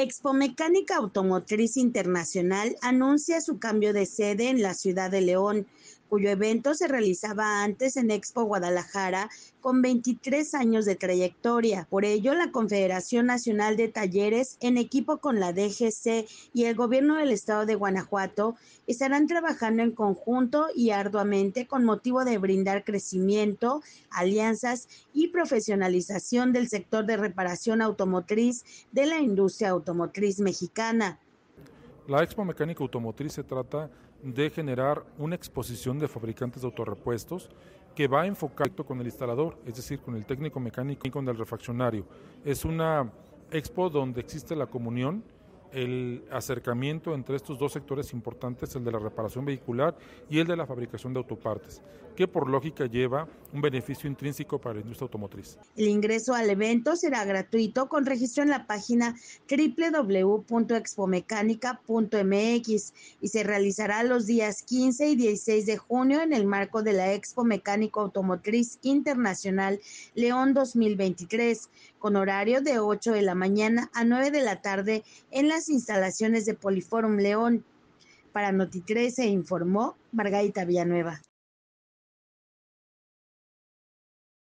Expomecánica Automotriz Internacional anuncia su cambio de sede en la ciudad de León cuyo evento se realizaba antes en Expo Guadalajara con 23 años de trayectoria. Por ello, la Confederación Nacional de Talleres, en equipo con la DGC y el Gobierno del Estado de Guanajuato, estarán trabajando en conjunto y arduamente con motivo de brindar crecimiento, alianzas y profesionalización del sector de reparación automotriz de la industria automotriz mexicana. La Expo Mecánica Automotriz se trata de generar una exposición de fabricantes de autorrepuestos que va a enfocar con el instalador, es decir, con el técnico mecánico y con el refaccionario. Es una expo donde existe la comunión, el acercamiento entre estos dos sectores importantes, el de la reparación vehicular y el de la fabricación de autopartes, que por lógica lleva un beneficio intrínseco para la industria automotriz. El ingreso al evento será gratuito con registro en la página www.expomecánica.mx y se realizará los días 15 y 16 de junio en el marco de la Expo Mecánico Automotriz Internacional León 2023, con horario de 8 de la mañana a 9 de la tarde en las instalaciones de Poliforum León. Para Noti se informó Margarita Villanueva.